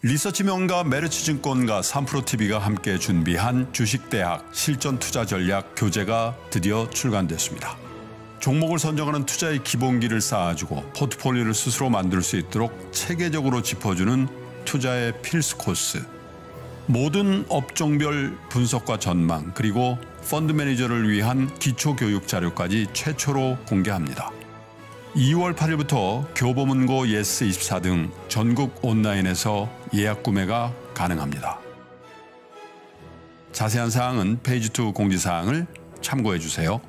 리서치 명가 메르츠 증권과 삼프로 TV가 함께 준비한 주식대학 실전 투자 전략 교재가 드디어 출간됐습니다. 종목을 선정하는 투자의 기본기를 쌓아주고 포트폴리오를 스스로 만들 수 있도록 체계적으로 짚어주는 투자의 필수 코스. 모든 업종별 분석과 전망 그리고 펀드 매니저를 위한 기초 교육 자료까지 최초로 공개합니다. 2월 8일부터 교보문고 예스24 등 전국 온라인에서 예약 구매가 가능합니다. 자세한 사항은 페이지2 공지사항을 참고해 주세요.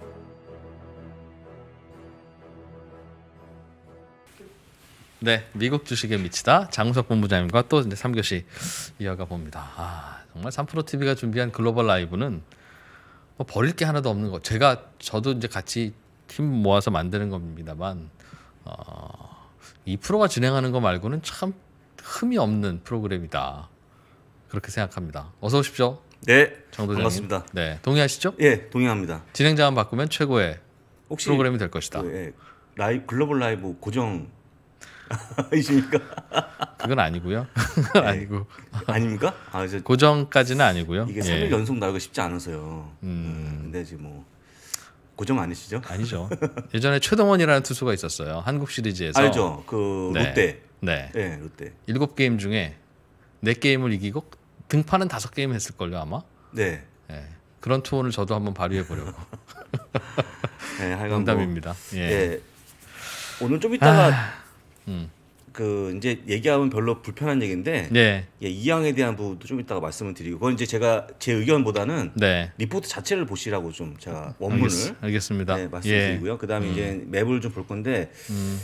네, 미국 주식에 미치다 장우석 본부장님과 또 이제 3교시 이어가 봅니다. 아, 정말 3프로 TV가 준비한 글로벌 라이브는 뭐 버릴 게 하나도 없는 거. 제가 저도 이제 같이 팀 모아서 만드는 겁니다만 어, 2프로가 진행하는 거 말고는 참 흠이 없는 프로그램이다. 그렇게 생각합니다. 어서 오십시오. 네. 정도장님. 반갑습니다. 네. 동의하시죠? 예, 동의합니다. 진행자만 바꾸면 최고의 프로그램이 될 것이다. 그, 예, 라이 글로벌 라이브 고정 이십니까? 그건 아니고요. 그건 네. 아니고 아닙니까? 아, 이제 고정까지는 아니고요. 이게 3일 예. 연속 나오기 쉽지 않아서요. 음. 음 근데 지금 뭐 고정 아니시죠? 아니죠. 예전에 최동원이라는 투수가 있었어요. 한국 시리즈에서 알죠. 그 네. 롯데 네. 네, 롯데. 일곱 게임 중에 네게임을 이기고 등판은 다섯 게임 했을걸요, 아마? 네. 네. 그런 투혼을 저도 한번 발휘해 보려고. 네, 하여간 담입니다 뭐, 예. 예. 오늘 좀 이따가 아, 음. 그 이제 얘기하면 별로 불편한 얘기인데 네. 예, 이양에 대한 부분도 좀 이따가 말씀을 드리고 그건 이제 제가 제 의견보다는 네. 리포트 자체를 보시라고 좀 제가 음, 원문을 알겠, 습니다 네, 말씀드리고요. 예. 그다음에 음. 이제 맵을 좀 볼 건데 음.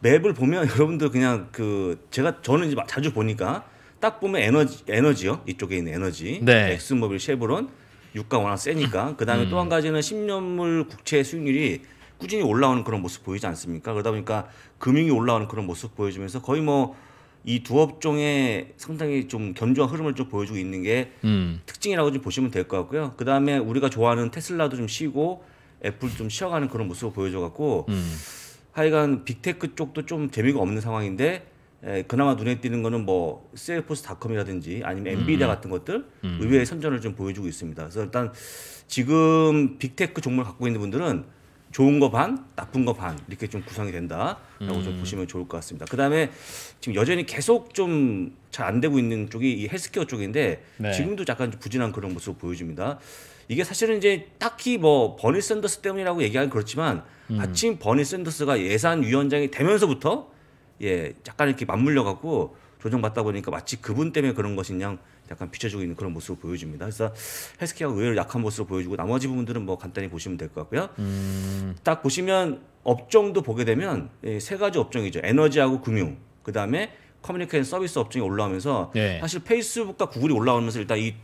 맵을 보면 여러분들 그냥 그 제가 저는 이제 자주 보니까 딱 보면 에너지 에너지요 이쪽에 있는 에너지 네. 엑스모빌 쉐보론 유가 워낙 세니까 음. 그다음에 음. 또한 가지는 10년물 국채 수익률이 꾸준히 올라오는 그런 모습 보이지 않습니까? 그러다 보니까 금융이 올라오는 그런 모습 보여주면서 거의 뭐 이 두업종의 상당히 좀 견조한 흐름을 좀 보여주고 있는 게 음. 특징이라고 좀 보시면 될 것 같고요. 그 다음에 우리가 좋아하는 테슬라도 좀 쉬고 애플 좀 쉬어가는 그런 모습을 보여줘갖고 음. 하여간 빅테크 쪽도 좀 재미가 없는 상황인데 에, 그나마 눈에 띄는 거는 뭐 셀포스닷컴이라든지 아니면 음, 엔비디아 음. 같은 것들 음. 의외의 선전을 좀 보여주고 있습니다. 그래서 일단 지금 빅테크 종목을 갖고 있는 분들은 좋은 거 반, 나쁜 거 반 이렇게 좀 구성이 된다라고 음. 좀 보시면 좋을 것 같습니다. 그다음에 지금 여전히 계속 좀 잘 안 되고 있는 쪽이 이 헬스케어 쪽인데 네. 지금도 약간 부진한 그런 모습을 보여줍니다. 이게 사실은 이제 딱히 뭐 버니 샌더스 때문이라고 얘기하긴 그렇지만 음. 하층 버니 샌더스가 예산위원장이 되면서부터 예 약간 이렇게 맞물려 갖고 조정받다 보니까 마치 그분 때문에 그런 것인양 약간 비춰지고 있는 그런 모습을 보여줍니다. 그래서 헬스케어 의외로 약한 모습을 보여주고 나머지 부분들은 뭐 간단히 보시면 될 것 같고요. 음. 딱 보시면 업종도 보게 되면 예, 세 가지 업종이죠. 에너지하고 금융, 그 다음에 커뮤니케이션 서비스 업종이 올라오면서 네. 사실 페이스북과 구글이 올라오면서 일단 이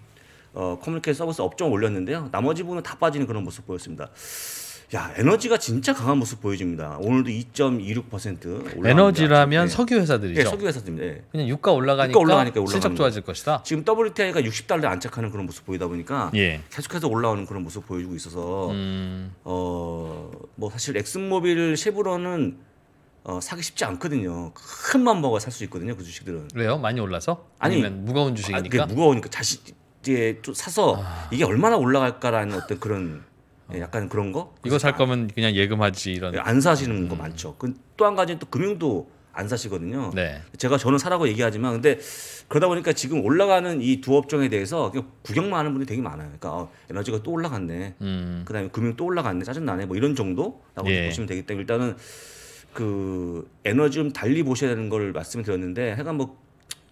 어, 커뮤니케이션 서비스 업종을 올렸는데요. 나머지 부분은 다 빠지는 그런 모습 보였습니다. 야 에너지가 진짜 강한 모습 보여집니다. 오늘도 2.26% 에너지라면 네. 석유 회사들이죠. 네, 석유 회사들입니다. 네. 그냥 유가 올라가니까, 유가 올라가니까 실적 좋아질 것이다. 지금 WTI가 60달러 안착하는 그런 모습 보이다 보니까 예. 계속해서 올라오는 그런 모습 보여주고 있어서 음. 어뭐 사실 엑슨모빌 쉐브론은 어, 사기 쉽지 않거든요. 큰 맘먹어 살 수 있거든요. 그 주식들은 왜요? 많이 올라서? 아니 무거운 아, 주식이니까. 아, 무거우니까 자식 이제 또 사서 아... 이게 얼마나 올라갈까라는 어떤 그런 예, 약간 그런 거? 이거 살 아. 거면 그냥 예금하지 이런. 예, 안 사시는 음. 거 많죠. 그, 또 한 가지는 또 금융도 안 사시거든요. 네. 제가 저는 사라고 얘기하지만 근데 그러다 보니까 지금 올라가는 이 두 업종에 대해서 구경만 하는 분이 되게 많아요. 그러니까 어, 에너지가 또 올라갔네. 음. 그다음에 금융 또 올라갔네. 짜증 나네. 뭐 이런 정도라고 예. 보시면 되기 때문에 일단은 그 에너지 좀 달리 보셔야 되는 걸 말씀을 드렸는데 해가 뭐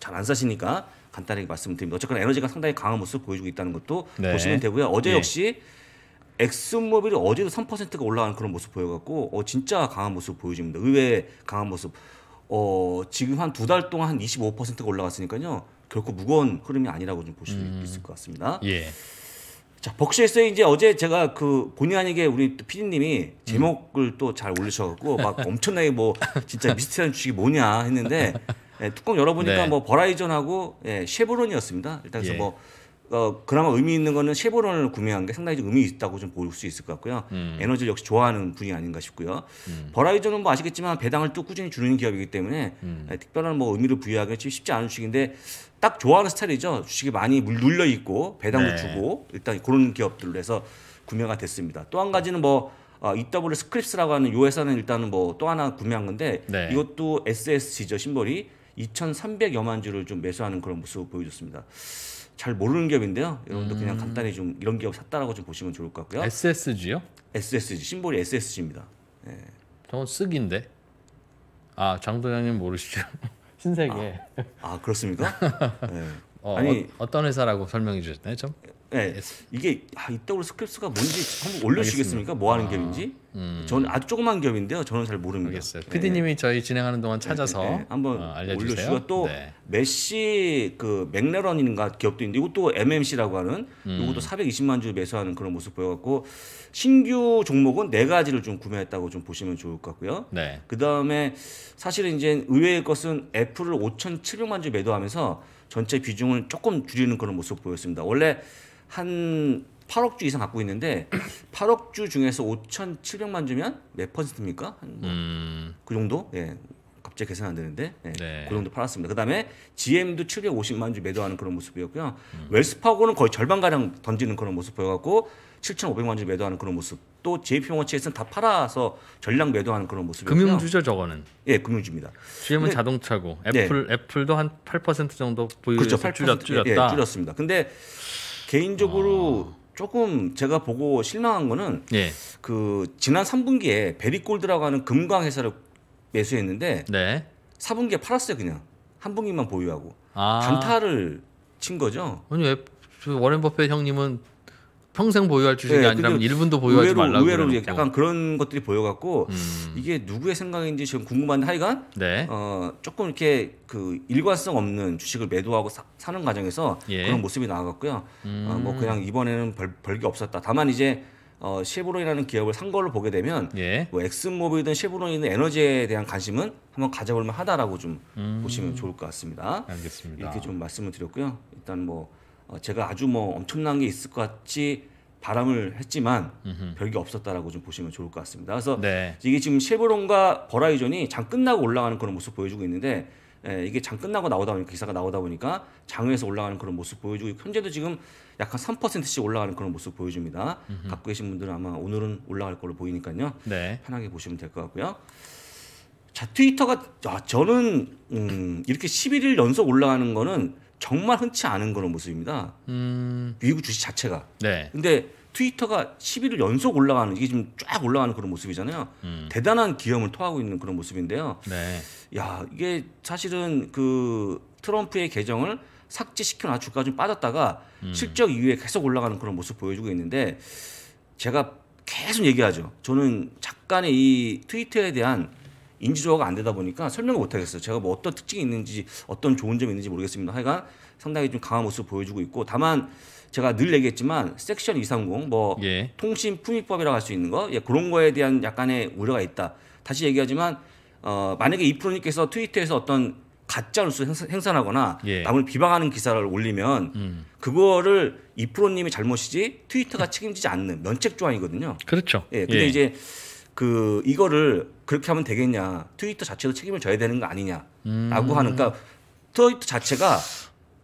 잘 안 사시니까 간단하게 말씀드립니다. 어쨌거나 에너지가 상당히 강한 모습 보여주고 있다는 것도 네. 보시면 되고요. 어제 예. 역시 엑스모빌이 어제도 3%가 올라가는 그런 모습 보여갖고 어, 진짜 강한 모습 보여줍니다. 의외의 강한 모습. 어, 지금 한 두 달 동안 한 25%가 올라갔으니까요. 결코 무거운 흐름이 아니라고 좀 보실 수 음. 있을 것 같습니다. 예. 자, 벅시에서 이제 어제 제가 그 본의 아니게 우리 피디님이 제목을 음. 또잘 올리셔갖고 막 엄청나게 뭐 진짜 미스테리한 주식이 뭐냐 했는데 예, 뚜껑 열어보니까 네. 뭐 버라이전하고 예, 쉐보론이었습니다. 일단 그래서 예. 뭐 어, 그나마 의미 있는 거는 쉐보론을 구매한 게 상당히 좀 의미 있다고 좀볼수 있을 것 같고요. 음. 에너지를 역시 좋아하는 분이 아닌가 싶고요. 음. 버라이저는 뭐 아시겠지만 배당을 또 꾸준히 주는 기업이기 때문에 음. 아, 특별한 뭐 의미를 부여하기는 쉽지 않은 주식인데 딱 좋아하는 스타일이죠. 주식이 많이 눌려 있고 배당도 네. 주고 일단 그런 기업들로 해서 구매가 됐습니다. 또 한 가지는 뭐 어, 아, EW 스크립스라고 하는 요 회사는 일단은 뭐또 하나 구매한 건데 네. 이것도 SSG죠 심벌이 2,300여만 주를 좀 매수하는 그런 모습 을 보여줬습니다. 잘 모르는 기업인데요. 여러분도 음. 그냥 간단히 좀 이런 기업 샀다라고 좀 보시면 좋을 것 같고요. SSG요? SSG 심볼이 SSG입니다. 예. 저건 쓰기인데. 아 장도장님 모르시죠? 신세계. 아, 아 그렇습니까? 네. 어, 아니 어, 떤 회사라고 설명해 주셨나요, 좀? 네, 이게 아, 이따구로 스크립스가 뭔지 한번 올려주시겠습니까? 뭐 하는 겹인지? 음. 저는 음. 아주 조그만 겹인데요. 저는 잘 모릅니다. 알겠어요. 네. 예. PD님이 저희 진행하는 동안 찾아서 네, 네, 한번 어, 올려주시고 또 네. 메시 그 맥레런인가 기업도 있는데 이것도 MMC라고 하는 음. 이것도 420만 주 매수하는 그런 모습 보여갖고 신규 종목은 네 가지를 좀 구매했다고 좀 보시면 좋을 것 같고요. 네. 그 다음에 사실은 이제 의외의 것은 애플을 5,700만 주 매도하면서 전체 비중을 조금 줄이는 그런 모습 보였습니다. 원래 한 8억 주 이상 갖고 있는데 8억 주 중에서 5,700만 주면 몇 퍼센트입니까? 한그 뭐 음. 그 정도? 예. 갑자기 계산 안 되는데 예. 네. 그 정도 팔았습니다. 그다음에 GM도 750만 주 매도하는 그런 모습이었고요. 음. 웰스파고는 거의 절반 가량 던지는 그런 모습 보여갖고 7,500만 주 매도하는 그런 모습. 또 JP모어치에서는 다 팔아서 전량 매도하는 그런 모습이고요. 금융주죠, 저거는. 예, 금융주입니다. GM은 근데, 자동차고 네. 애플 네. 애플도 한 8% 정도 보유 그렇죠, 줄였, 줄였다. 예, 줄였습니다. 근데 개인적으로 아. 조금 제가 보고 실망한 거는 예. 그 지난 3분기에 베리골드라고 하는 금광 회사를 매수했는데 네. 4분기에 팔았어요 그냥 한 분기만 보유하고 아. 단타를 친 거죠. 아니 왜 그 워렌 버핏 형님은 평생 보유할 주식이 네, 아니라면 1분도 보유하지 의외로, 말라고 의외로 그래놓고. 약간 그런 것들이 보여갖고 음. 이게 누구의 생각인지 지금 궁금한데 하여간 네. 어, 조금 이렇게 그 일관성 없는 주식을 매도하고 사, 는 과정에서 예. 그런 모습이 나와갖고요 음. 어, 뭐 음. 그냥 이번에는 벌, 벌게 없었다. 다만 이제 어, 쉐브론이라는 기업을 산 걸로 보게 되면 예. 뭐 엑슨모빌이든 실브론이든 에너지에 대한 관심은 한번 가져볼 만하다라고 좀 음. 보시면 좋을 것 같습니다. 알겠습니다. 이렇게 좀 말씀을 드렸고요. 일단 뭐 어, 제가 아주 뭐 엄청난 게 있을 것같이 바람을 했지만 별게 없었다라고 좀 보시면 좋을 것 같습니다. 그래서 네. 이게 지금 실버론과 버라이전이 장 끝나고 올라가는 그런 모습 보여주고 있는데 예, 이게 장 끝나고 나오다 보니까 기사가 나오다 보니까 장외에서 올라가는 그런 모습 보여주고 현재도 지금 약한 3%씩 올라가는 그런 모습 보여줍니다. 음흠. 갖고 계신 분들은 아마 오늘은 올라갈 걸로 보이니까요. 네. 편하게 보시면 될 것 같고요. 자 트위터가 아, 저는 음, 이렇게 11일 연속 올라가는 거는 정말 흔치 않은 그런 모습입니다. 음... 미국 주식 자체가. 네. 근데 트위터가 11일 연속 올라가는 이게 지금 쫙 올라가는 그런 모습이잖아요. 음. 대단한 기염을 토하고 있는 그런 모습인데요. 네. 야 이게 사실은 그 트럼프의 계정을 삭제시켜 놔 주가 좀 빠졌다가 음. 실적 이후에 계속 올라가는 그런 모습 보여주고 있는데 제가 계속 얘기하죠. 저는 작간의 이 트위터에 대한 인지조화가 안 되다 보니까 설명을 못 하겠어요. 제가 뭐 어떤 특징이 있는지 어떤 좋은 점이 있는지 모르겠습니다. 하여간 상당히 좀 강한 모습 을 보여주고 있고 다만 제가 늘 얘기했지만 섹션 230뭐 예. 통신 품위법이라고 할 수 있는 거 예, 그런 거에 대한 약간의 우려가 있다. 다시 얘기하지만 어, 만약에 이프로님께서 트위터에서 어떤 가짜 뉴스 행산하거나 예. 남을 비방하는 기사를 올리면 음. 그거를 이프로님이 잘못이지 트위터가 책임지지 않는 면책 조항이거든요. 그렇죠. 예. 근데 예. 이제 그 이거를 그렇게 하면 되겠냐 트위터 자체도 책임을 져야 되는 거 아니냐라고 음. 하는 그러니까 트위터 자체가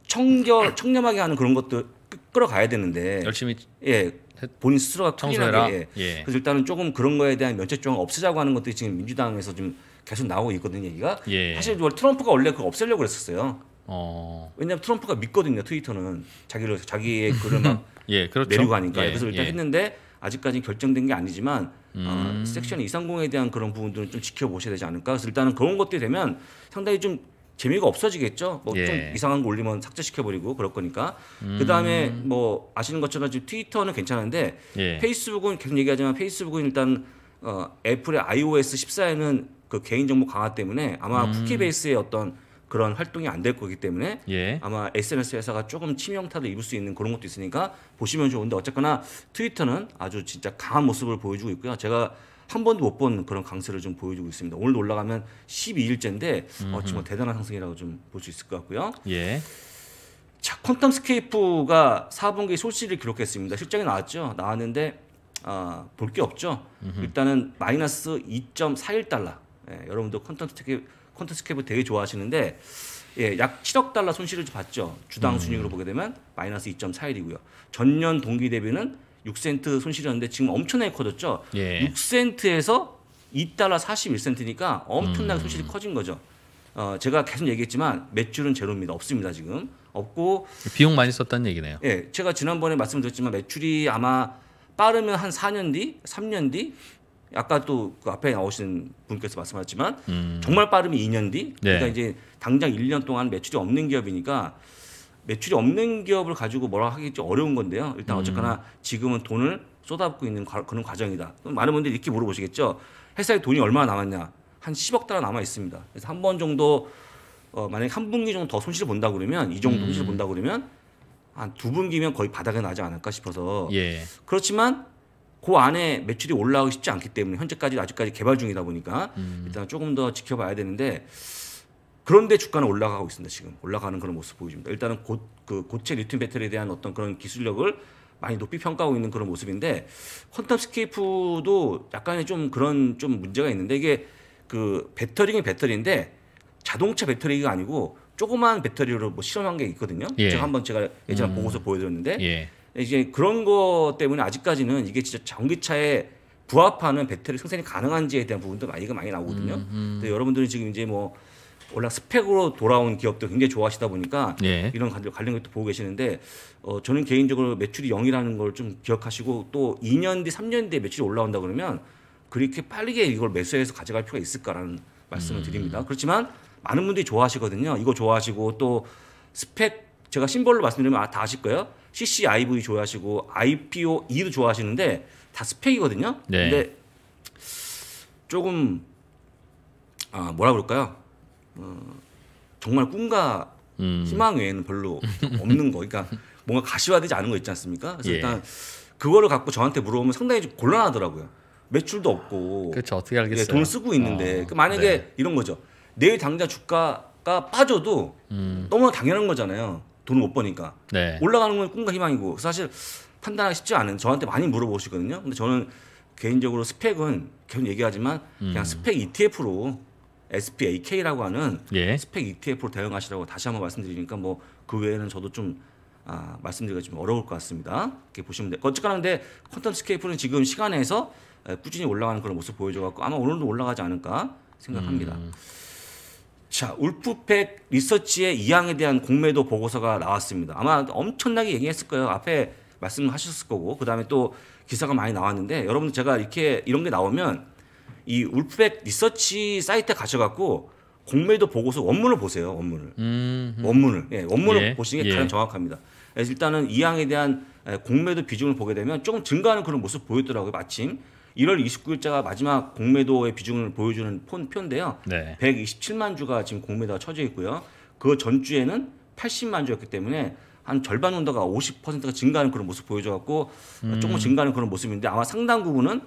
청결 청렴하게 하는 그런 것도 끌어가야 되는데 열심히 예 본인 스스로가 청소해라 예. 예. 그래서 일단은 조금 그런 거에 대한 면책조항 없애자고 하는 것들이 지금 민주당에서 지금 계속 나오고 있거든요 얘기가 예. 사실 트럼프가 원래 그거 없애려고 그랬었어요 어... 왜냐하면 트럼프가 믿거든요 트위터는 자기를 자기의 글을 막 예, 그렇죠. 내리고 하니까 예, 그래서 일단 예. 했는데 아직까지 결정된 게 아니지만 어, 음. 어, 섹션 이상공에 대한 그런 부분들은 좀 지켜보셔야 되지 않을까. 그래서 일단은 그런 것들이 되면 상당히 좀 재미가 없어지겠죠. 뭐좀 예. 이상한 거 올리면 삭제시켜버리고 그럴 거니까. 음. 그 다음에 뭐 아시는 것처럼 지금 트위터는 괜찮은데 예. 페이스북은 계속 얘기하지만 페이스북은 일단 어, 애플의 iOS 14에는 그 개인정보 강화 때문에 아마 음. 쿠키 베이스의 어떤 그런 활동이 안 될 거기 때문에 예. 아마 SNS 회사가 조금 치명타도 입을 수 있는 그런 것도 있으니까 보시면 좋은데 어쨌거나 트위터는 아주 진짜 강한 모습을 보여주고 있고요. 제가 한 번도 못 본 그런 강세를 좀 보여주고 있습니다. 오늘도 올라가면 12일째인데 어, 정말 대단한 상승이라고 좀 볼 수 있을 것 같고요. 예. 자, 퀀텀스케이프가 4분기 소식을 기록했습니다. 실적이 나왔죠. 나왔는데 어, 아, 볼 게 없죠. 음흠. 일단은 마이너스 2.41달러. 예, 여러분도 퀀텀스케이프 콘텐츠 캡을 되게 좋아하시는데 예, 약 7억 달러 손실을 봤죠. 주당 음. 순익으로 보게 되면 마이너스 2.41이고요. 전년 동기 대비는 6센트 손실이었는데 지금 엄청나게 커졌죠. 예. 6센트에서 2달러 41센트니까 엄청나게 음. 손실이 커진 거죠. 어, 제가 계속 얘기했지만 매출은 제로입니다. 없습니다 지금 없고 비용 많이 썼다는 얘기네요. 예, 제가 지난번에 말씀드렸지만 매출이 아마 빠르면 한 4년 뒤, 3년 뒤 아까 또 그 앞에 나오신 분께서 말씀하셨지만 음. 정말 빠르면 2년 뒤 네. 그러니까 이제 당장 1년 동안 매출이 없는 기업이니까 매출이 없는 기업을 가지고 뭐라 하기 좀 어려운 건데요. 일단 음. 어쨌거나 지금은 돈을 쏟아붓고 있는 과, 그런 과정이다. 많은 분들이 이렇게 물어보시겠죠. 회사에 돈이 얼마나 남았냐? 한 10억 달러 남아 있습니다. 그래서 한 번 정도 어, 만약에 한 분기 정도 더 손실을 본다 그러면 이 정도 손실을 음. 본다 그러면 한 두 분기면 거의 바닥에 나지 않을까 싶어서 예. 그렇지만 그 안에 매출이 올라가기 쉽지 않기 때문에 현재까지 아직까지 개발 중이다 보니까 음. 일단 조금 더 지켜봐야 되는데 그런데 주가는 올라가고 있습니다. 지금 올라가는 그런 모습 보여줍니다. 일단은 고, 그 고체 리튬 배터리에 대한 어떤 그런 기술력을 많이 높이 평가하고 있는 그런 모습인데 퀀텀 스케이프도 약간의 좀 그런 좀 문제가 있는데 이게 그배터리가 배터리인데 자동차 배터리가 아니고 조그마한 배터리로 뭐 실험한 게 있거든요. 예. 제가 한번 제가 예전에 음. 보고서 보여드렸는데 예. 이제 그런 것 때문에 아직까지는 이게 진짜 전기차에 부합하는 배터리 생산이 가능한지에 대한 부분도 많이 가 많이 나오거든요. 음, 음. 근데 여러분들이 지금 이제 뭐 원래 스펙으로 돌아온 기업도 굉장히 좋아하시다 보니까 예. 이런 관련 것도 보고 계시는데 어, 저는 개인적으로 매출이 0이라는 걸 좀 기억하시고 또 2년 뒤, 3년 뒤에 매출이 올라온다 그러면 그렇게 빠르게 이걸 매수해서 가져갈 필요가 있을까라는 말씀을 음. 드립니다. 그렇지만 많은 분들이 좋아하시거든요. 이거 좋아하시고 또 스펙 제가 심벌로 말씀드리면 아, 다 아실 거예요. CCIV 좋아하시고 IPO2도 좋아하시는데 다 스펙이거든요. 네. 근데 조금 아 뭐라 그럴까요? 어, 정말 꿈과 음. 희망 외에는 별로 없는 거. 그러니까 뭔가 가시화되지 않은 거 있지 않습니까? 그래서 예. 일단 그거를 갖고 저한테 물어보면 상당히 좀 곤란하더라고요. 매출도 없고. 그렇죠. 어떻게 예, 알겠어요? 돈 쓰고 있는데. 어. 그 만약에 네. 이런 거죠. 내일 당장 주가가 빠져도 음. 너무나 당연한 거잖아요. 돈을 못 버니까 네. 올라가는 건 꿈과 희망이고 사실 판단하기 쉽지 않은 저한테 많이 물어보시거든요. 근데 저는 개인적으로 스펙은 계속 얘기하지만 그냥 음. 스펙 ETF로 SPAK라고 하는 예. 스펙 ETF로 대응하시라고 다시 한번 말씀드리니까 뭐 그 외에는 저도 좀 아, 말씀드리기가 좀 어려울 것 같습니다. 이렇게 보시면 돼. 어쨌거나 근데 퀀텀 스케이프는 지금 시간에서 꾸준히 올라가는 그런 모습 보여줘갖고 아마 오늘도 올라가지 않을까 생각합니다. 음. 자, 울프팩 리서치의 이항에 대한 공매도 보고서가 나왔습니다. 아마 엄청나게 얘기했을 거예요. 앞에 말씀하셨을 거고, 그 다음에 또 기사가 많이 나왔는데, 여러분들 제가 이렇게, 이런 게 나오면, 이 울프팩 리서치 사이트에 가셔갖고, 공매도 보고서 원문을 보세요, 원문을. 음, 음. 원문을. 예, 원문을 예, 보시는 게 예. 가장 정확합니다. 그래서 일단은 이항에 대한 공매도 비중을 보게 되면 조금 증가하는 그런 모습 보였더라고요, 마침. 1월 29일자가 마지막 공매도의 비중을 보여주는 폰, 표인데요. 네. 127만 주가 지금 공매도가 처져 있고요. 그 전주에는 80만 주였기 때문에 한 절반 정도가 50%가 증가하는 그런 모습 보여줘갖고 음. 조금 증가하는 그런 모습인데 아마 상당 부분은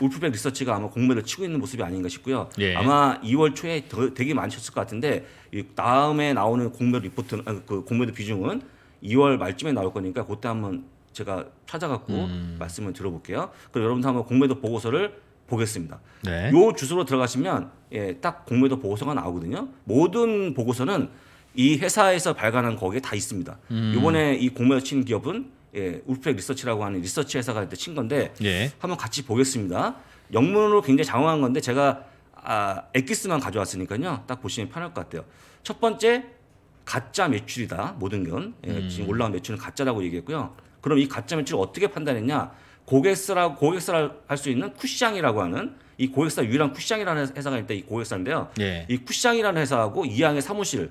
울프백 리서치가 아마 공매를 치고 있는 모습이 아닌가 싶고요. 예. 아마 2월 초에 더, 되게 많으셨을 것 같은데 이 다음에 나오는 공매 리포트 아, 그 공매도 비중은 2월 말쯤에 나올 거니까 그때 한번 제가 찾아갖고 음. 말씀을 들어볼게요. 그럼 여러분도 한번 공매도 보고서를 보겠습니다. 네. 요 주소로 들어가시면 예, 딱 공매도 보고서가 나오거든요. 모든 보고서는 이 회사에서 발간한 거기에 다 있습니다. 음. 이번에 이 공매도 친 기업은 예, 울프렉 리서치라고 하는 리서치 회사가 친 건데 예. 한번 같이 보겠습니다. 영문으로 굉장히 장황한 건데 제가 아, 엑기스만 가져왔으니까요. 딱 보시면 편할 것 같아요. 첫 번째 가짜 매출이다 모든 건 예, 음. 지금 올라온 매출은 가짜라고 얘기했고요. 그럼 이 가짜 매출을 어떻게 판단했냐? 고객사라고 고객사라 할수 있는 쿠시장이라고 하는 이 고객사 유일한 쿠시장이라는 회사가 있다. 이 고객사인데요. 예. 이 쿠시장이라는 회사하고 이양의 사무실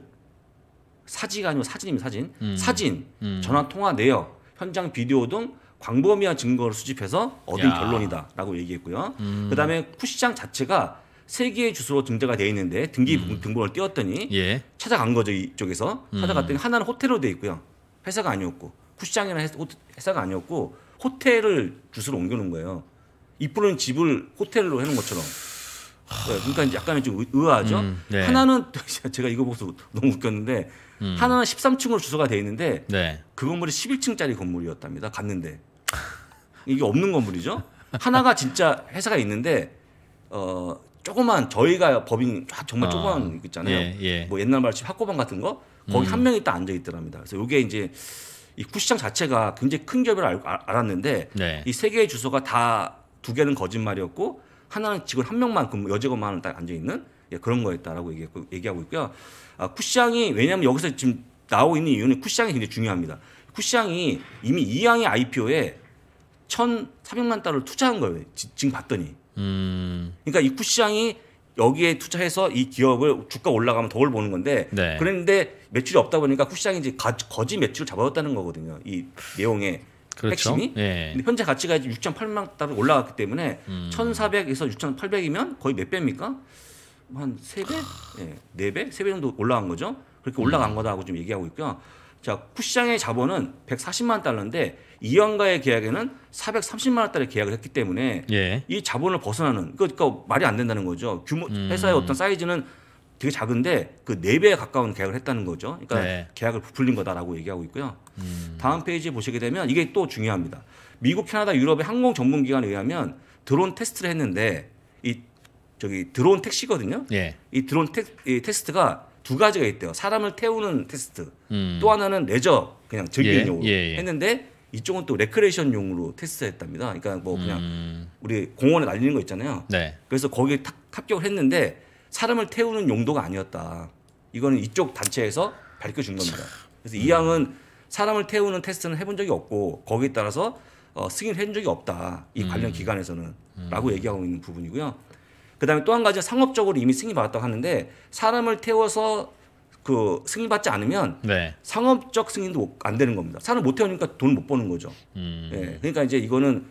사지가 아니고 사진입니다. 사진, 음. 사진, 음. 전화 통화 내역, 현장 비디오 등 광범위한 증거를 수집해서 얻은 야. 결론이다라고 얘기했고요. 음. 그다음에 쿠시장 자체가 세계의 주소로 등재가 돼 있는데 등기 음. 등본을 띄웠더니 예. 찾아간 거죠 이쪽에서 음. 찾아갔더니 하나는 호텔로 돼 있고요 회사가 아니었고 푸시장이나 회사가 아니었고 호텔을 주소로 옮겨놓은 거예요. 이쁘는 집을 호텔로 해놓은 것처럼. 네, 그러니까 약간은 좀 의아하죠. 음, 네. 하나는 제가 이거 보고서 너무 웃겼는데 음. 하나는 13층으로 주소가 돼 있는데 네. 그 건물이 11층짜리 건물이었답니다. 갔는데 이게 없는 건물이죠. 하나가 진짜 회사가 있는데 어 조그만 저희가 법인 아, 정말 아, 조그만 어, 있잖아요. 예, 예. 뭐 옛날 말치 학고방 같은 거 거기 음. 한 명이 딱 앉아 있더랍니다. 그래서 이게 이제 이 쿠시장 자체가 굉장히 큰 기업을 알, 아, 알았는데 네. 이세 개의 주소가 다 두 개는 거짓말이었고 하나는 직원 한 명만 근무 여직원 만딱 앉아 있는 예, 그런 거였다라고 얘기했고, 얘기하고 있고요. 아, 쿠시장이 왜냐하면 여기서 지금 나오고 있는 이유는 쿠시장이 굉장히 중요합니다. 쿠시장이 이미 이양의 IPO에 1,400만 달러를 투자한 거예요. 지, 지금 봤더니. 음. 그러니까 이 쿠시장이 여기에 투자해서 이 기업을 주가 올라가면 더을 보는 건데 네. 그런데 매출이 없다 보니까 쿠시장이 이제 가, 거지 매출을 잡아왔다는 거거든요. 이 내용의 그렇죠? 핵심이 네. 현재 가치가 이제 6,800만 달러 올라갔기 때문에 음. 1,400에서 6,800이면 거의 몇 배입니까? 한 세배네배세 예, 네 배 정도 올라간 거죠. 그렇게 음. 올라간 음. 거다 하고 좀 얘기하고 있고요. 자, 쿠시장의 자본은 140만 달러인데 이완과의 계약에는 430만 달러 계약을 했기 때문에 예. 이 자본을 벗어나는 그, 그러니까 말이 안 된다는 거죠. 규모 음. 회사의 음. 어떤 사이즈는 되게 작은데 그 네배에 가까운 계약을 했다는 거죠. 그러니까 네. 계약을 부풀린 거다라고 얘기하고 있고요. 음. 다음 페이지 보시게 되면 이게 또 중요합니다. 미국, 캐나다, 유럽의 항공 전문 기관에 의하면 드론 테스트를 했는데 이 저기 드론 택시거든요. 예. 이 드론 테, 이 테스트가 두 가지가 있대요. 사람을 태우는 테스트. 음. 또 하나는 레저 그냥 즐기용으로 예, 예, 예, 했는데 이쪽은 또 레크레이션용으로 테스트했답니다. 그러니까 뭐 그냥 음. 우리 공원에 날리는 거 있잖아요. 네. 그래서 거기에 탁 합격을 했는데 사람을 태우는 용도가 아니었다. 이거는 이쪽 단체에서 밝혀준 겁니다. 그래서 음. 이 양은 사람을 태우는 테스트는 해본 적이 없고 거기에 따라서 어, 승인을 한 적이 없다. 이 관련 음. 기관에서는 음. 라고 얘기하고 있는 부분이고요. 그 다음에 또 한 가지는 상업적으로 이미 승인받았다고 하는데 사람을 태워서 그 승인받지 않으면 네. 상업적 승인도 안 되는 겁니다. 사람 못 태우니까 돈못 버는 거죠. 음. 예, 그러니까 이제 이거는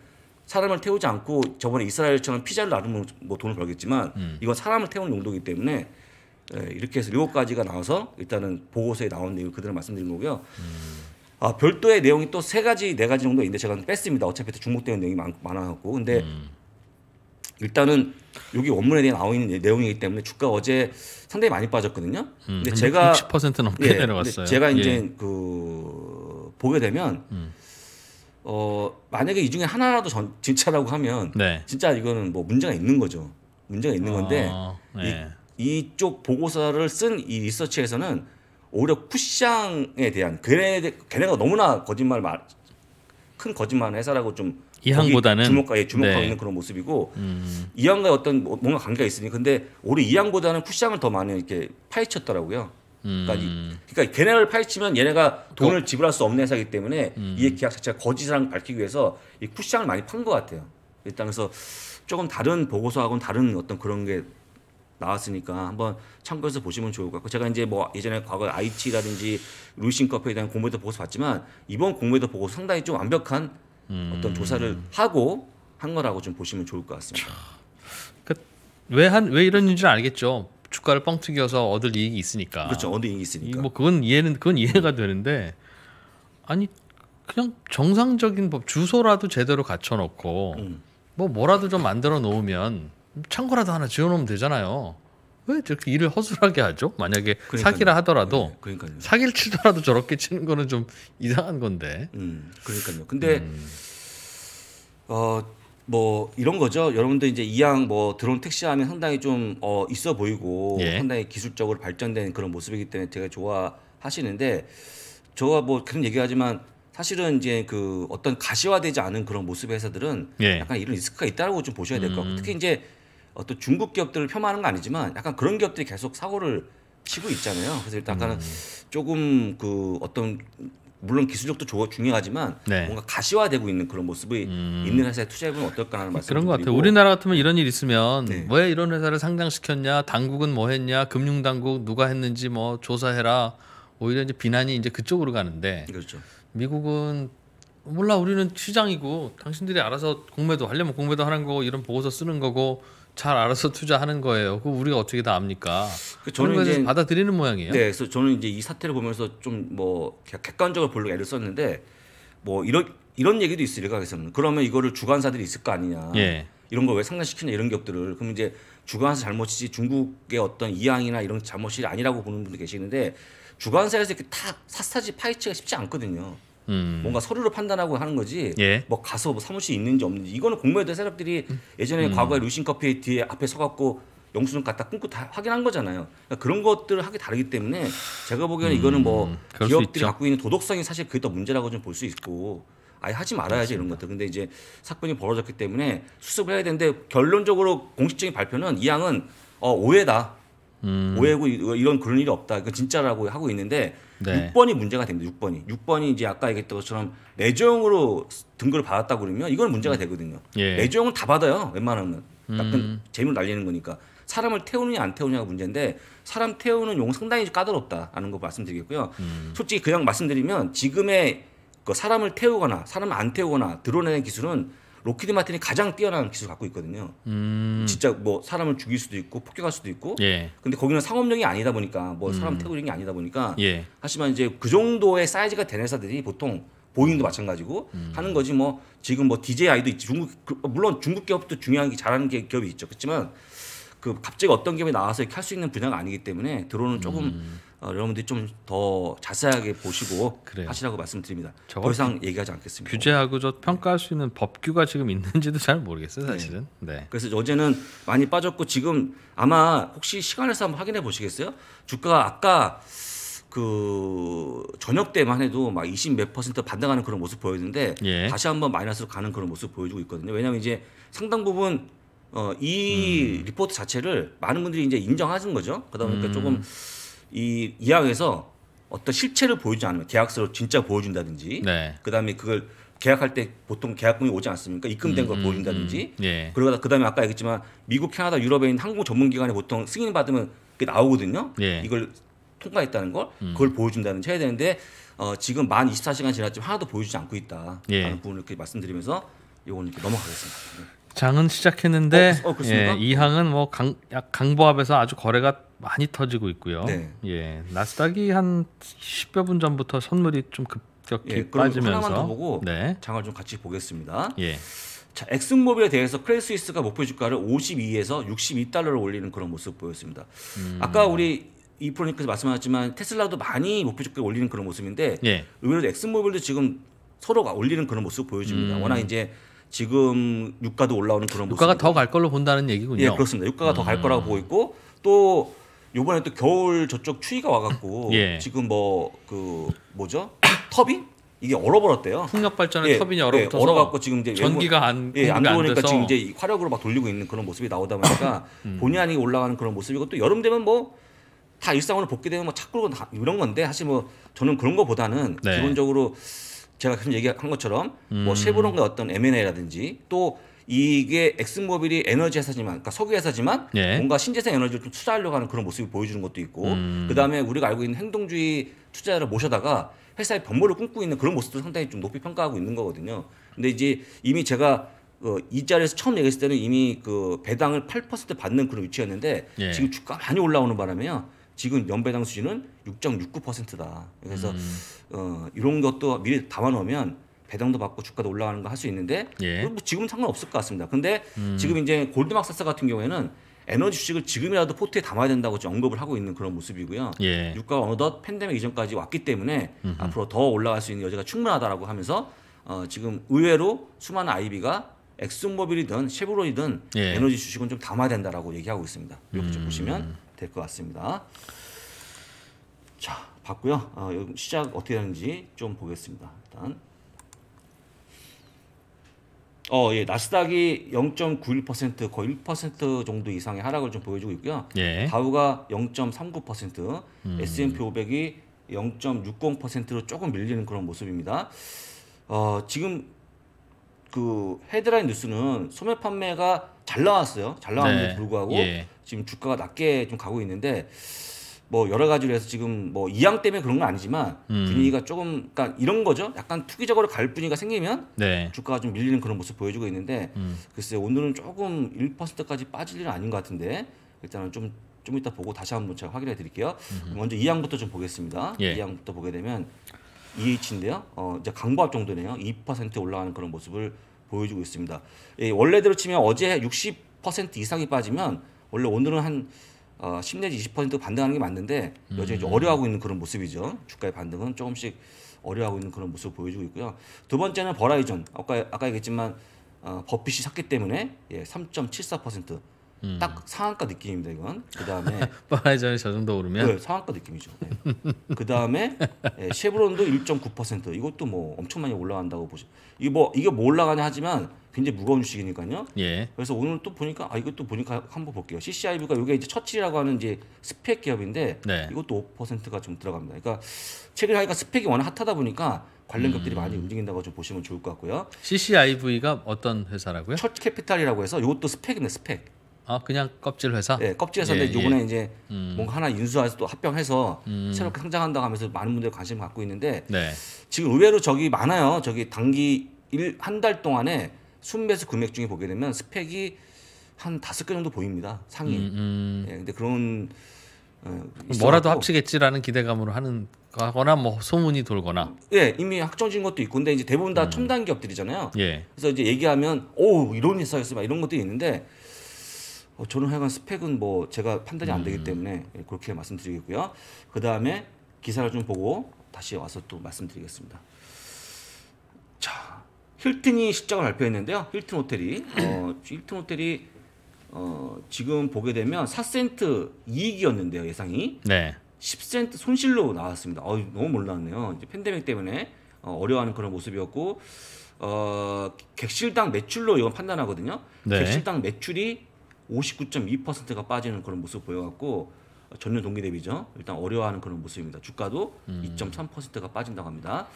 사람을 태우지 않고 저번에 이스라엘처럼 피자를 나누면 뭐 돈을 벌겠지만 음. 이건 사람을 태우는 용도이기 때문에 예, 이렇게 해서 일곱 가지가 나와서 일단은 보고서에 나온 내용 그대로 말씀드린 거고요. 음. 아 별도의 내용이 또 세 가지 네 가지 정도 있는데 제가 뺐습니다. 어차피 또 중복되는 내용이 많, 많아갖고 근데 음. 일단은 여기 원문에 대해 나와 있는 내용이기 때문에 주가 어제 상당히 많이 빠졌거든요. 음, 근데 제가 60% 넘게 예, 내려갔어요. 제가 이제 예. 그 보게 되면 음. 어 만약에 이 중에 하나라도 전, 진짜라고 하면 네. 진짜 이거는 뭐 문제가 있는 거죠. 문제가 있는 아, 건데 어, 네. 이, 쪽 보고서를 쓴 이 리서치에서는 오히려 쿠샹에 대한 걔네 걔네가 너무나 거짓말 말, 큰 거짓말 회사라고 좀 이항보다는 주목과에 주목하고 네. 있는 그런 모습이고 음. 이항과 어떤 뭐 뭔가 관계가 있으니 근데 올해 이항보다는 쿠시장을더 많이 이렇게 파헤쳤더라고요. 그러니까, 이, 음. 그러니까 걔네를 파헤치면 얘네가 돈을 지불할 수 없는 회사이기 때문에 음. 이 계약 자체가 거짓이라는 밝히기 위해서 이쿠시장을 많이 판것 같아요. 일단 그래서 조금 다른 보고서하고는 다른 어떤 그런 게 나왔으니까 한번 참고해서 보시면 좋을 것 같고 제가 이제 뭐 예전에 과거 IT라든지 루이싱 커피에 대한 공모에도 보고서 봤지만 이번 공모에도 보고 상당히 좀 완벽한 음. 어떤 조사를 하고 한 거라고 좀 보시면 좋을 것 같습니다. 왜한왜 그 왜이런지 알겠죠. 주가를 뻥 튀겨서 얻을 이익이 있으니까. 그렇죠. 얻을 이익이 있으니까. 뭐 그건 이해는 그건 이해가 되는데 아니 그냥 정상적인 법 주소라도 제대로 갖춰놓고 음. 뭐 뭐라도 좀 만들어 놓으면 창고라도 하나 지어놓으면 되잖아요. 왜 저렇게 일을 허술하게 하죠? 만약에 그러니까요. 사기라 하더라도 네, 그러니까요. 사기를 치더라도 저렇게 치는 거는 좀 이상한 건데. 음, 그러니까요. 근데 음. 어뭐 이런 거죠. 여러분들 이제 이왕뭐 드론 택시하면 상당히 좀 어, 있어 보이고 예. 상당히 기술적으로 발전된 그런 모습이기 때문에 제가 좋아하시는데 저가 뭐 그런 얘기하지만 사실은 이제 그 어떤 가시화되지 않은 그런 모습의 회사들은 예. 약간 이런 리스크가 있다라고 좀 보셔야 될 것 같고 음. 특히 이제 어떤 중국 기업들을 폄하하는 건 아니지만 약간 그런 기업들이 계속 사고를 치고 있잖아요. 그래서 일단 약간 음. 조금 그 어떤 물론 기술력도 조, 중요하지만 네. 뭔가 가시화되고 있는 그런 모습이 음. 있는 회사에 투자해보면 어떨까라는 말씀 그런 것 같아요. 우리나라 같으면 이런 일 있으면 네. 왜 이런 회사를 상장시켰냐, 당국은 뭐 했냐, 금융당국 누가 했는지 뭐 조사해라. 오히려 이제 비난이 이제 그쪽으로 가는데 그렇죠. 미국은 몰라 우리는 시장이고 당신들이 알아서 공매도 하려면 공매도 하는 거고 이런 보고서 쓰는 거고 잘 알아서 투자하는 거예요. 그 우리가 어떻게 다 압니까? 그 저는 이제 받아들이는 모양이에요. 네, 그래서 저는 이제 이 사태를 보면서 좀 뭐 객관적으로 보려고 애를 썼는데 뭐 이런 이런 얘기도 있으니까 각래서는 그러면 이거를 주관사들이 있을 거 아니냐. 예. 이런 거 왜 상장시키냐 이런 기업들을 그럼 이제 주관사 잘못이지 중국의 어떤 이양이나 이런 잘못이 아니라고 보는 분도 계시는데 주관사에서 이렇게 탁 사사지 파헤치가 쉽지 않거든요. 음. 뭔가 서류로 판단하고 하는 거지 예. 뭐 가서 뭐 사무실 있는지 없는지 이거는 공모에대 세력들이 예전에 음. 과거에 루신 커피 뒤에 앞에 서갖고 영수증 갖다 끊고 다 확인한 거잖아요. 그러니까 그런 것들을 하기 다르기 때문에 제가 보기에는 음. 이거는 뭐 기업들이 갖고 있는 도덕성이 사실 그게 더 문제라고 좀 볼 수 있고 아예 하지 말아야지 그습니다 이런 것들. 근데 이제 사건이 벌어졌기 때문에 수습을 해야 되는데 결론적으로 공식적인 발표는 이 양은 어, 오해다. 음. 오해고 이런 그런 일이 없다. 그 진짜라고 하고 있는데 네. 6번이 문제가 됩니다. 6번이. 6번이 이제 아까 얘기했던 것처럼 내조용으로 등급을 받았다 그러면 이건 문제가 음. 되거든요. 예. 내조용은 다 받아요. 웬만하면. 약간 음. 재미로 날리는 거니까. 사람을 태우느냐 안 태우느냐가 문제인데 사람 태우는 용 상당히 까다롭다라는 거 말씀드리겠고요. 음. 솔직히 그냥 말씀드리면 지금의 그 사람을 태우거나 사람을 안 태우거나 드러내는 기술은 로키드 마틴이 가장 뛰어난 기술을 갖고 있거든요. 음. 진짜 뭐 사람을 죽일 수도 있고 폭격할 수도 있고. 예. 근데 거기는 상업용이 아니다 보니까 뭐 사람 음. 태우는 게 아니다 보니까. 예. 하지만 이제 그 정도의 사이즈가 된 회사들이 보통 보잉도 마찬가지고 음. 하는 거지 뭐 지금 뭐 DJI도 있지 중국 그, 물론 중국 기업도 중요한 게 잘하는 기업이 있죠. 그렇지만 그 갑자기 어떤 기업이 나와서 이렇게 할수 있는 분야가 아니기 때문에 드론은 조금 음. 어, 여러분들이 좀 더 자세하게 보시고 그래요. 하시라고 말씀드립니다. 더 이상 그 얘기하지 않겠습니다. 규제하고 저 평가할 수 있는 법규가 지금 있는지도 잘 모르겠어요, 그렇죠. 사실은. 네. 네. 그래서 어제는 많이 빠졌고 지금 아마 혹시 시간에서 한번 확인해 보시겠어요? 주가가 아까 그 저녁 때만 해도 막20 몇 퍼센트 반등하는 그런 모습 보였는데 예. 다시 한번 마이너스로 가는 그런 모습 보여주고 있거든요. 왜냐하면 이제 상당 부분 어, 이 음. 리포트 자체를 많은 분들이 이제 인정하신 거죠. 그러다 보니까 음. 조금 이 이학에서 어떤 실체를 보여주지 않으면 계약서로 진짜 보여준다든지 네. 그다음에 그걸 계약할 때 보통 계약금이 오지 않습니까? 입금된 음, 걸 음, 보여준다든지 음, 예. 그러다 그다음에 아까 얘기했지만 미국, 캐나다, 유럽에 있는 항공 전문기관에 보통 승인 받으면 그게 나오거든요. 예. 이걸 통과했다는 걸 음. 그걸 보여준다든지 해야 되는데 어, 지금 만 24시간 지났지만 하나도 보여주지 않고 있다라는 예. 부분을 이렇게 말씀드리면서 요건 이렇게 넘어가겠습니다. 장은 시작했는데 어, 어, 예, 이 항은 뭐 강, 강보합에서 아주 거래가 많이 터지고 있고요. 네. 예, 나스닥이 한 10여 분 전부터 선물이 좀 급격히 예, 빠지면서 하나만 더 보고 네. 장을 좀 같이 보겠습니다. 예. 자, 엑슨모빌에 대해서 크레이 스위스가 목표 주가를 52에서 62달러를 올리는 그런 모습 보였습니다. 음. 아까 우리 이 프로님께서 말씀하셨지만 테슬라도 많이 목표 주가 올리는 그런 모습인데 예. 의외로 엑슨모빌도 지금 서로가 올리는 그런 모습 보여집니다. 음. 워낙 이제 지금 유가도 올라오는 그런 유가가 더 갈 걸로 본다는 얘기군요. 예, 그렇습니다. 유가가 음. 더갈 거라고 보고 있고 또 요번에 또 겨울 저쪽 추위가 와갖고 예. 지금 뭐 그 뭐죠 터빈 이게 얼어버렸대요. 풍력 발전의 예, 터빈이 예, 얼어붙어서 예, 얼어갖고 지금 이제 전기가 안 예, 안 들어오니까 지금 이제 화력으로 막 돌리고 있는 그런 모습이 나오다 보니까 음. 본의 아니게 올라가는 그런 모습이고 또 여름 되면 뭐 다 일상으로 복귀되면 뭐착 끌고 이런 건데 사실 뭐 저는 그런 거보다는 네. 기본적으로 제가 계속 얘기한 것처럼 뭐 음. 뭐 쉐보론과 어떤 M&A라든지 또 이게 엑스모빌이 에너지 회사지만 그러니까 석유 회사지만 예. 뭔가 신재생 에너지를 좀 투자하려고 하는 그런 모습이 보여주는 것도 있고 음. 그다음에 우리가 알고 있는 행동주의 투자를 모셔다가 회사의 변모를 꿈꾸고 있는 그런 모습도 상당히 좀 높이 평가하고 있는 거거든요. 근데 이제 이미 제가 어, 이 자리에서 처음 얘기했을 때는 이미 그 배당을 8% 받는 그런 위치였는데 예. 지금 주가 많이 올라오는 바람에요. 지금 연배당 수준은 6.69%다. 그래서 음. 어, 이런 것도 미리 담아놓으면 배당도 받고 주가도 올라가는 거 할 수 있는데 예. 뭐 지금 은 상관없을 것 같습니다. 근데 음. 지금 이제 골드막사스 같은 경우에는 에너지 주식을 지금이라도 포트에 담아야 된다고 언급을 하고 있는 그런 모습이고요. 예. 유가 어느덧 팬데믹 이전까지 왔기 때문에 음흠. 앞으로 더 올라갈 수 있는 여지가 충분하다라고 하면서 어, 지금 의외로 수많은 아이비가 엑슨모빌이든 쉐보론이든 예. 에너지 주식은 좀 담아야 된다라고 얘기하고 있습니다. 이렇게 좀 음. 보시면 될 것 같습니다. 자, 봤고요. 어, 시작 어떻게 되는지좀 보겠습니다. 일단 어, 예. 나스닥이 0.91% 거의 1% 정도 이상의 하락을 좀 보여주고 있고요. 예. 다우가 0.39%, 음. S&P 500이 0.60%로 조금 밀리는 그런 모습입니다. 어, 지금 그 헤드라인 뉴스는 소매 판매가 잘 나왔어요. 잘 나왔는데 네. 불구하고 예. 지금 주가가 낮게 좀 가고 있는데 뭐 여러 가지로 해서 지금 뭐 이양 때문에 그런 건 아니지만 음. 분위기가 조금 그러니까 이런 거죠. 약간 투기적으로 갈 분위기가 생기면 네. 주가가 좀 밀리는 그런 모습 보여주고 있는데 음. 글쎄 오늘은 조금 1%까지 빠질 일은 아닌 것 같은데 일단은 좀좀 이따 보고 다시 한번 제가 확인해 드릴게요. 먼저 이양부터 좀 보겠습니다. 예. 이양부터 보게 되면 EH인데요. 어 이제 강보합 정도네요. 2% 올라가는 그런 모습을 보여주고 있습니다. 예, 원래대로 치면 어제 60% 이상이 빠지면 원래 오늘은 한 어, 10 내지 20% 반등하는 게 맞는데 여전히 음. 어려워하고 있는 그런 모습이죠. 주가의 반등은 조금씩 어려워하고 있는 그런 모습을 보여주고 있고요. 두 번째는 버라이존. 아까 아까 얘기했지만 어, 버핏이 샀기 때문에 예, 3.74% 음. 딱 상한가 느낌입니다 이건. 그 다음에 바이저이 저 정도 오르면 네, 상한가 느낌이죠. 네. 그 다음에 네, 예, 쉐브론도 1.9% 이것도 뭐 엄청 많이 올라간다고 보죠. 이게 뭐 이게 뭐 올라가냐 하지만 굉장히 무거운 주식이니까요. 예. 그래서 오늘 또 보니까 아 이것도 보니까 한번 볼게요. CCIV가 이게 이제 처칠이라고 하는 이제 스펙 기업인데 네. 이것도 5%가 좀 들어갑니다. 그러니까 최근에 하니까 스펙이 워낙 핫하다 보니까 관련 음. 기업들이 많이 움직인다고 좀 보시면 좋을 것 같고요. CCIV가 어떤 회사라고요? 철 캐피탈이라고 해서 이것도 스펙이네 스펙. 아 그냥 껍질 회사? 네, 껍질 회사인데 예, 요번에 예. 이제 음. 뭔가 하나 인수해서 또 합병해서 음. 새롭게 성장한다고 하면서 많은 분들이 관심을 갖고 있는데 네. 지금 의외로 저기 많아요. 저기 단기 한달 동안에 순매수 금액 중에 보게 되면 스펙이 한 다섯 개 정도 보입니다. 상위. 음, 음. 예, 근데 그런 어, 뭐라도 합치겠지라는 기대감으로 하는 거나 거뭐 소문이 돌거나 예 이미 확정진 것도 있고 근데 이제 대부분 다 음. 첨단 기업들이잖아요 예. 그래서 이제 얘기하면 오 이런 회사였어 막 이런 것도 있는데 어, 저는 하여간 스펙은 뭐 제가 판단이 안 되기 음. 때문에 예, 그렇게 말씀드리겠고요. 그 다음에 기사를 좀 보고 다시 와서 또 말씀드리겠습니다. 자, 힐튼이 실적을 발표했는데요. 힐튼 호텔이 어, 힐튼 호텔이 어, 지금 보게 되면 4센트 이익이었는데요 예상이 네. 10센트 손실로 나왔습니다. 어, 너무 몰랐네요. 이제 팬데믹 때문에 어, 려워하는 그런 모습이었고 어, 객실당 매출로 이건 판단하거든요. 네. 객실당 매출이 59.2%가 빠지는 그런 모습 보여갖고 전년 동기 대비죠. 일단 어려워하는 그런 모습입니다. 주가도 음. 2.3%가 빠진다고 합니다.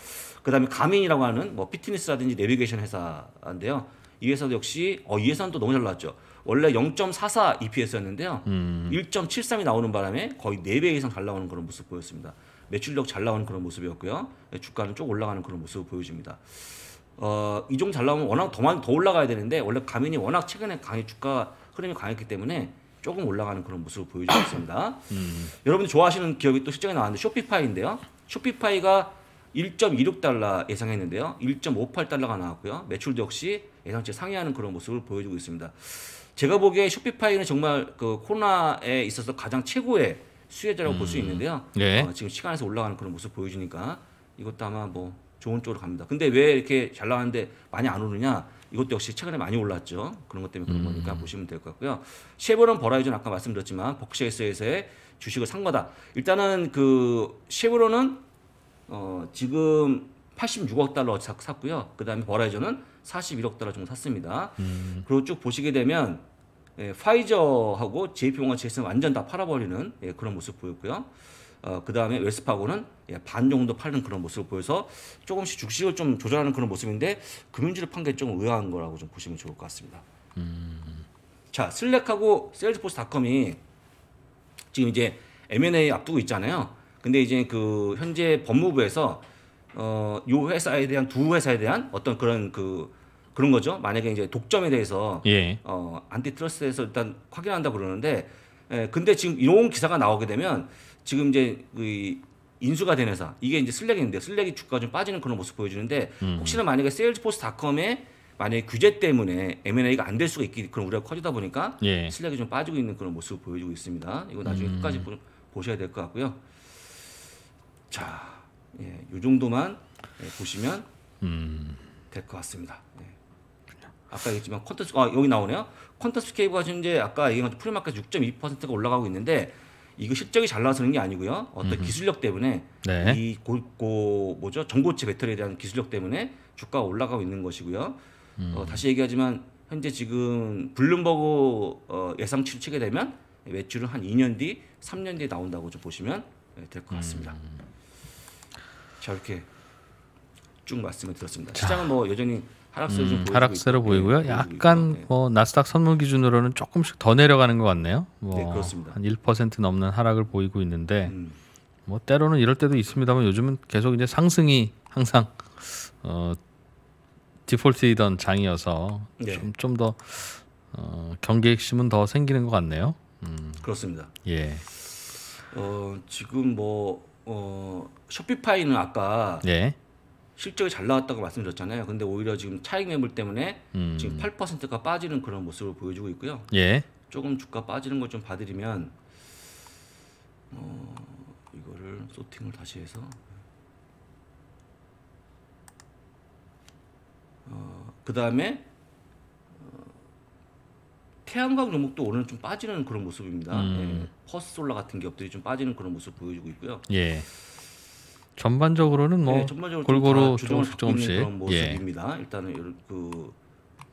그다음에 가민이라고 하는 뭐 피트니스라든지 내비게이션 회사인데요. 이 회사도 역시 어, 이 회사는 또 너무 잘 나왔죠. 원래 0.44 EPS였는데요. 음. 1.73이 나오는 바람에 거의 4배 이상 잘 나오는 그런 모습 보였습니다. 매출력 잘 나오는 그런 모습이었고요. 주가는 쭉 올라가는 그런 모습을 보여줍니다 어, 이종 잘 나오면 워낙 더, 더 올라가야 되는데 원래 가민이 워낙 최근에 강의 주가 흐름이 강했기 때문에 조금 올라가는 그런 모습을 보여주고 있습니다. 음. 여러분들 좋아하시는 기업이 또 실적이 나왔는데 쇼피파이인데요. 쇼피파이가 1.26달러 예상했는데요. 1.58달러가 나왔고요. 매출도 역시 예상치 상회하는 그런 모습을 보여주고 있습니다. 제가 보기에 쇼피파이는 정말 그 코로나에 있어서 가장 최고의 수혜자라고 음. 볼수 있는데요. 네. 어, 지금 시간에서 올라가는 그런 모습 보여주니까 이것도 아마 뭐 좋은 쪽으로 갑니다. 근데 왜 이렇게 잘 나왔는데 많이 안 오르냐? 이것도 역시 최근에 많이 올랐죠. 그런 것 때문에 그런 음. 거니까 음. 보시면 될 것 같고요. 쉐보론 버라이즌 아까 말씀드렸지만 버크에서의 주식을 산 거다. 일단은 그 쉐보론은 어 지금 86억 달러 샀고요. 그다음에 버라이즌은 41억 달러 정도 샀습니다. 음. 그리고 쭉 보시게 되면 예, 파이저하고 JP모건 체이스는 완전 다 팔아버리는 예, 그런 모습 보였고요. 어, 그 다음에 웨스파고는 예, 반 정도 팔는 그런 모습을 보여서 조금씩 주식을 좀 조절하는 그런 모습인데 금융주를 판 게 좀 의아한 거라고 좀 보시면 좋을 것 같습니다. 음. 자 슬랙하고 셀즈포스닷컴이 지금 이제 M&A 앞두고 있잖아요. 근데 이제 그 현재 법무부에서 어요 회사에 대한 두 회사에 대한 어떤 그런 그 그런 거죠. 만약에 이제 독점에 대해서 예. 어 안티트러스트에서 일단 확인한다 그러는데 예, 근데 지금 이런 기사가 나오게 되면 지금 이제 그 인수가 된 회사 이게 이제 슬랙인데 슬랙이 주가 좀 빠지는 그런 모습 보여주는데 음. 혹시나 만약에 세일즈포스닷컴에 만약에 규제 때문에 M&A가 안 될 수가 있기 그런 우려가 커지다 보니까 예. 슬랙이 좀 빠지고 있는 그런 모습을 보여주고 있습니다. 이거 나중에 음. 끝까지 보, 보셔야 될 것 같고요. 자, 예, 요 정도만 예, 보시면 음. 될것 같습니다. 예. 아까 얘기했지만 컨터스 아 여기 나오네요. 컨터스 케이브가 현재 아까 얘기한 프리마켓 6.2%가 올라가고 있는데 이거 실적이 잘나서는게 아니고요. 어떤 음흠. 기술력 때문에 네. 이 고, 고 뭐죠 전고체 배터리에 대한 기술력 때문에 주가가 올라가고 있는 것이고요. 어, 음. 어, 다시 얘기하지만 현재 지금 블룸버그 어, 예상치를 치게 되면 매출은 한 2년 뒤, 3년 뒤에 나온다고 좀 보시면 예, 될것 같습니다. 음. 자 이렇게 쭉 말씀을 드렸습니다. 시장은 뭐 여전히 음, 하락세로, 음, 하락세로 보이고요. 예, 약간 네. 뭐 나스닥 선물 기준으로는 조금씩 더 내려가는 것 같네요. 뭐 네, 그렇습니다. 한1% 넘는 하락을 보이고 있는데 음. 뭐 때로는 이럴 때도 있습니다만 요즘은 계속 이제 상승이 항상 어, 디폴트이던 장이어서 네. 좀더 어, 경계 핵심은 더 생기는 것 같네요. 음. 그렇습니다. 예. 어, 지금 뭐 어, 쇼피파이는 아까 예. 실적이 잘 나왔다고 말씀드렸잖아요. 근데 오히려 지금 차익 매물 때문에 음. 지금 8%가 빠지는 그런 모습을 보여주고 있고요. 예. 조금 주가 빠지는 걸 좀 봐드리면 어, 이거를 소팅을 다시 해서 어, 그 다음에 어, 태양광 종목도 오늘 좀 빠지는 그런 모습입니다. 음. 예, 퍼스솔라 같은 기업들이 좀 빠지는 그런 모습 보여주고 있고요. 예. 전반적으로는 뭐 네, 전반적으로 골고루 조금씩 조금씩 그런 예. 모습입니다. 예. 일단은 그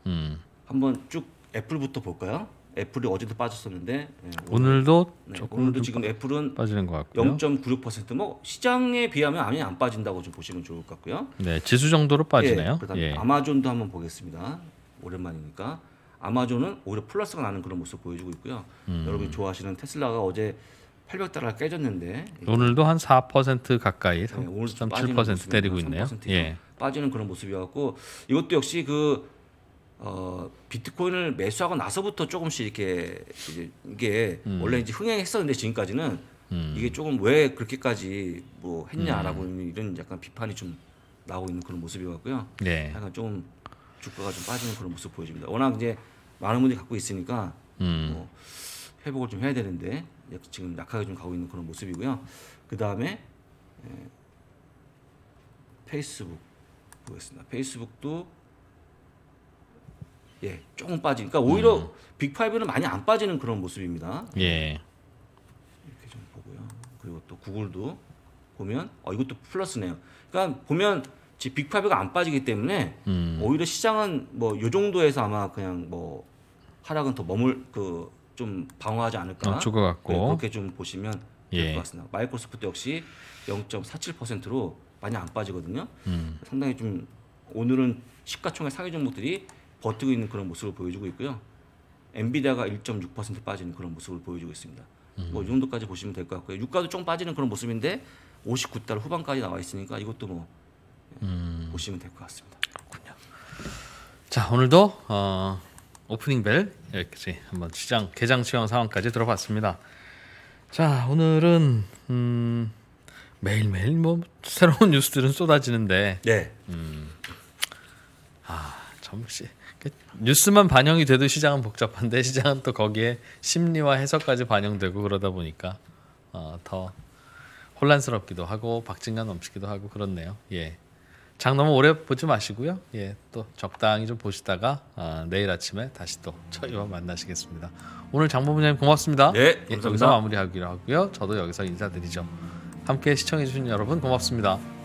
음. 한번 쭉 애플부터 볼까요? 애플이 어제도 빠졌었는데 네, 오늘도 네, 오늘도 지금 애플은 빠지는 것 같고요. 0.96%뭐 시장에 비하면 아예 안 빠진다고 좀 보시면 좋을 것 같고요. 네, 지수 정도로 예, 빠지네요. 예, 예. 아마존도 한번 보겠습니다. 오랜만이니까 아마존은 오히려 플러스가 나는 그런 모습 보여주고 있고요. 음. 여러분이 좋아하시는 테슬라가 어제 800달러 깨졌는데 오늘도 한 4% 가까이 3, 네, 3.7% 때리고 있네요. 예. 빠지는 그런 모습이었고 이것도 역시 그 어, 비트코인을 매수하고 나서부터 조금씩 이렇게 이게 음. 원래 이제 흥행했었는데 지금까지는 음. 이게 조금 왜 그렇게까지 뭐 했냐라고 음. 이런 약간 비판이 좀 나오고 있는 그런 모습이었고요. 네. 예. 약간 좀 주가가 좀 빠지는 그런 모습 보여집니다. 워낙 이제 많은 분들이 갖고 있으니까 음. 뭐 회복을 좀 해야 되는데 예, 지금 약하게 좀 가고 있는 그런 모습이고요. 그 다음에 예, 페이스북 보겠습니다. 페이스북도 예 조금 빠지니까 오히려 음. 빅브는 많이 안 빠지는 그런 모습입니다. 예. 이렇게 좀 보고요. 그리고 또 구글도 보면 어 이것도 플러스네요. 그러니까 보면 빅파이브가안 빠지기 때문에 음. 오히려 시장은 뭐 요 정도에서 아마 그냥 뭐 하락은 더 머물 그좀 방어하지 않을까. 낮출 어, 것 같고. 네, 그렇게 좀 보시면 예. 될것 같습니다. 마이크로소프트 역시 0.47%로 많이 안 빠지거든요. 음. 상당히 좀 오늘은 시가총액 상위 종목들이 버티고 있는 그런 모습을 보여주고 있고요. 엔비디아가 1.6% 빠지는 그런 모습을 보여주고 있습니다. 음. 뭐이 정도까지 보시면 될 것 같고요. 유가도 좀 빠지는 그런 모습인데 5 9달 후반까지 나와 있으니까 이것도 뭐 음. 보시면 될 것 같습니다. 그렇군요. 자 오늘도 어, 오프닝 벨 이렇게 예, 한번 시장 개장 시황 상황까지 들어봤습니다. 자 오늘은 음, 매일 매일 뭐 새로운 뉴스들은 쏟아지는데 네. 음, 아참 역시 그 뉴스만 반영이 돼도 시장은 복잡한데 시장은 또 거기에 심리와 해석까지 반영되고 그러다 보니까 어, 더 혼란스럽기도 하고 박진감 넘치기도 하고 그렇네요. 예. 장 너무 오래 보지 마시고요. 예, 또 적당히 좀 보시다가 아, 내일 아침에 다시 또 저희와 만나시겠습니다. 오늘 장본부장님 고맙습니다. 네, 예, 감사합니다. 예, 여기서 마무리하기로 하고요. 저도 여기서 인사드리죠. 함께 시청해주신 여러분 고맙습니다.